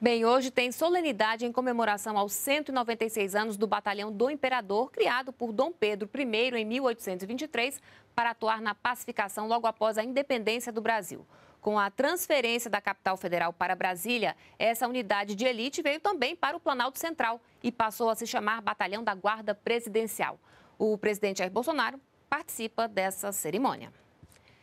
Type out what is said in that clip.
Bem, hoje tem solenidade em comemoração aos 196 anos do Batalhão do Imperador, criado por Dom Pedro I em 1823 para atuar na pacificação logo após a independência do Brasil. Com a transferência da capital federal para Brasília, essa unidade de elite veio também para o Planalto Central e passou a se chamar Batalhão da Guarda Presidencial. O presidente Jair Bolsonaro participa dessa cerimônia.